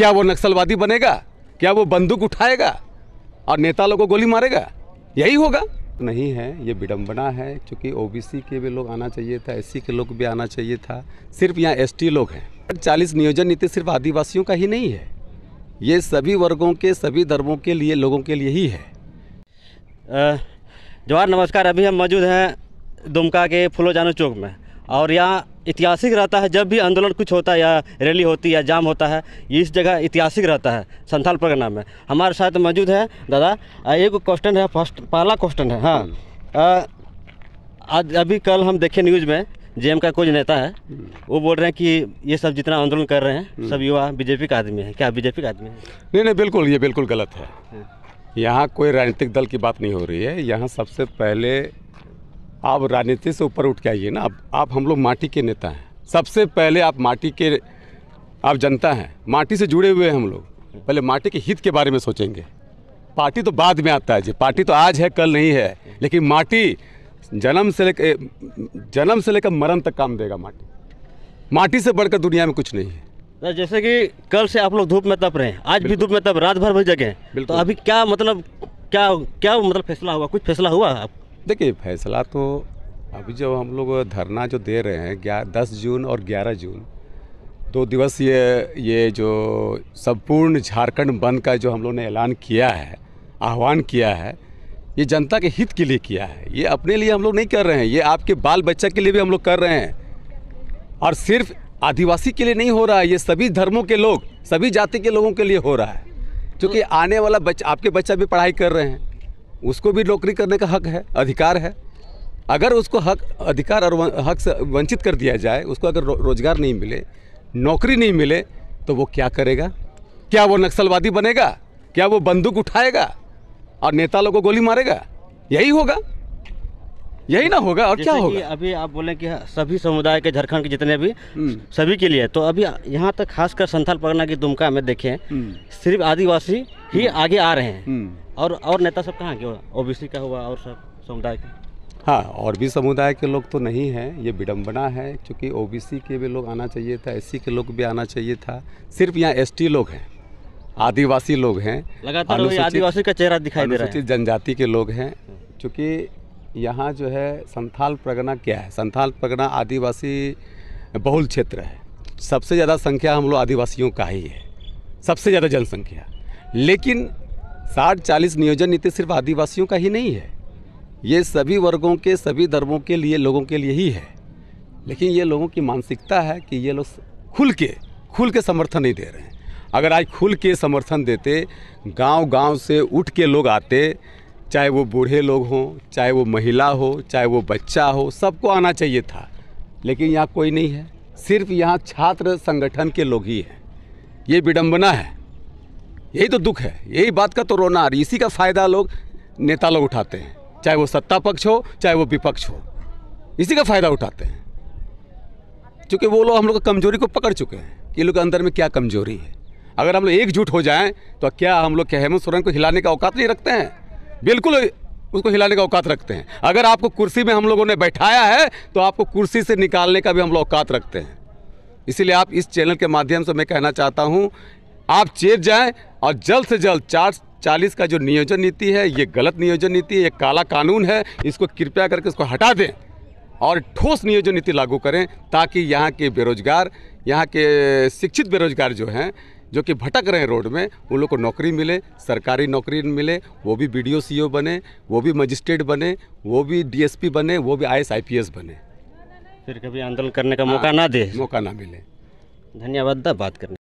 क्या वो नक्सलवादी बनेगा क्या वो बंदूक उठाएगा और नेता लोगों को गोली मारेगा यही होगा नहीं है ये विडम्बना है क्योंकि ओबीसी के भी लोग आना चाहिए था एससी के लोग भी आना चाहिए था सिर्फ यहाँ एसटी लोग हैं चालीस नियोजन नीति सिर्फ आदिवासियों का ही नहीं है ये सभी वर्गों के सभी धर्मों के लिए लोगों के लिए ही है जवाहर नमस्कार अभी हम मौजूद हैं दुमका के फुलोजानो चौक में और यहाँ ऐतिहासिक रहता है जब भी आंदोलन कुछ होता है या रैली होती है या जाम होता है इस जगह ऐतिहासिक रहता है संथाल परगना में हमारे साथ मौजूद है दादा एक क्वेश्चन है फर्स्ट पहला क्वेश्चन है हाँ आज अभी कल हम देखे न्यूज़ में जेएम का कुछ नेता है वो बोल रहे हैं कि ये सब जितना आंदोलन कर रहे हैं सब युवा बीजेपी का आदमी है क्या बीजेपी का आदमी है नहीं नहीं बिल्कुल ये बिल्कुल गलत है हाँ। यहाँ कोई राजनीतिक दल की बात नहीं हो रही है यहाँ सबसे पहले आप राजनीति से ऊपर उठ के आइए ना आप, आप हम लोग माटी के नेता हैं सबसे पहले आप माटी के आप जनता हैं माटी से जुड़े हुए हैं हम लोग पहले माटी के हित के बारे में सोचेंगे पार्टी तो बाद में आता है जी पार्टी तो आज है कल नहीं है लेकिन माटी जन्म से लेकर जन्म से लेकर मरण तक काम देगा माटी माटी से बढ़कर दुनिया में कुछ नहीं है जैसे कि कल से आप लोग धूप में तप रहे हैं आज भी धूप में तप रात भर भर जगह तो अभी क्या मतलब क्या क्या मतलब फैसला हुआ कुछ फैसला हुआ आप देखिए फैसला तो अभी जब हम लोग धरना जो दे रहे हैं ग्यार दस जून और ग्यारह जून दो दिवस ये ये जो संपूर्ण झारखंड बंद का जो हम लोग ने ऐलान किया है आह्वान किया है ये जनता के हित के लिए किया है ये अपने लिए हम लोग नहीं कर रहे हैं ये आपके बाल बच्चा के लिए भी हम लोग कर रहे हैं और सिर्फ आदिवासी के लिए नहीं हो रहा है ये सभी धर्मों के लोग सभी जाति के लोगों के लिए हो रहा है क्योंकि आने वाला बच्चा आपके बच्चा भी पढ़ाई कर रहे हैं उसको भी नौकरी करने का हक है अधिकार है अगर उसको हक अधिकार और हक से वंचित कर दिया जाए उसको अगर रो, रोजगार नहीं मिले नौकरी नहीं मिले तो वो क्या करेगा क्या वो नक्सलवादी बनेगा क्या वो बंदूक उठाएगा और नेता लोगों को गोली मारेगा यही होगा यही ना होगा और क्या होगा अभी आप बोले कि सभी समुदाय के झारखंड के जितने भी हम्म। सभी के लिए तो अभी यहाँ तक खासकर संथाल परगना की दुमका में देखें हम्म। सिर्फ आदिवासी ही आगे आ रहे हैं हम्म। और और नेता सब कहाँ के ओबीसी का हुआ और सब समुदाय का हाँ और भी समुदाय के लोग तो नहीं हैं ये विडम्बना है क्योंकि ओबीसी के भी लोग आना चाहिए था एस के लोग भी आना चाहिए था सिर्फ यहाँ एस लोग हैं आदिवासी लोग हैं लगातार आदिवासी का चेहरा दिखाई दे रहा है जनजाति के लोग हैं क्योंकि यहाँ जो है संथाल प्रगना क्या है संथाल प्रगना आदिवासी बहुल क्षेत्र है सबसे ज़्यादा संख्या हम लोग आदिवासियों का ही है सबसे ज़्यादा जनसंख्या लेकिन साठ चालीस नियोजन नीति सिर्फ आदिवासियों का ही नहीं है ये सभी वर्गों के सभी धर्मों के लिए लोगों के लिए ही है लेकिन ये लोगों की मानसिकता है कि ये लोग खुल के खुल के समर्थन नहीं दे रहे हैं अगर आज खुल के समर्थन देते गांव गांव से उठ के लोग आते चाहे वो बूढ़े लोग हों चाहे वो महिला हो चाहे वो बच्चा हो सबको आना चाहिए था लेकिन यहाँ कोई नहीं है सिर्फ यहाँ छात्र संगठन के लोग ही हैं ये विडम्बना है यही तो दुख है यही बात का तो रोना आ रही इसी का फ़ायदा लोग नेता लोग उठाते हैं चाहे वो सत्ता पक्ष हो चाहे वो विपक्ष हो इसी का फ़ायदा उठाते हैं क्योंकि वो लोग हम लोग कमज़ोरी को पकड़ चुके हैं कि लोग अंदर में क्या कमज़ोरी है अगर हम लोग एकजुट हो जाएं तो क्या हम लोग क्या हेमंत सोरेन को हिलाने का औकात नहीं रखते हैं बिल्कुल उसको हिलाने का औकात रखते हैं अगर आपको कुर्सी में हम लोगों ने बैठाया है तो आपको कुर्सी से निकालने का भी हम लोग औकात रखते हैं इसीलिए आप इस चैनल के माध्यम से मैं कहना चाहता हूँ आप चेत जाएं और जल्द से जल्द चार चालीस का जो नियोजन नीति है ये गलत नियोजन नीति है ये काला कानून है इसको कृपया करके इसको हटा दें और ठोस नियोजन नीति लागू करें ताकि यहाँ के बेरोजगार यहाँ के शिक्षित बेरोजगार जो हैं जो कि भटक रहे हैं रोड में उन लोग को नौकरी मिले सरकारी नौकरी मिले वो भी बी डी बने वो भी मजिस्ट्रेट बने वो भी डी बने वो भी आई एस बने फिर कभी आंदोलन करने का मौका हाँ, ना दे मौका ना मिले धन्यवाद बात करने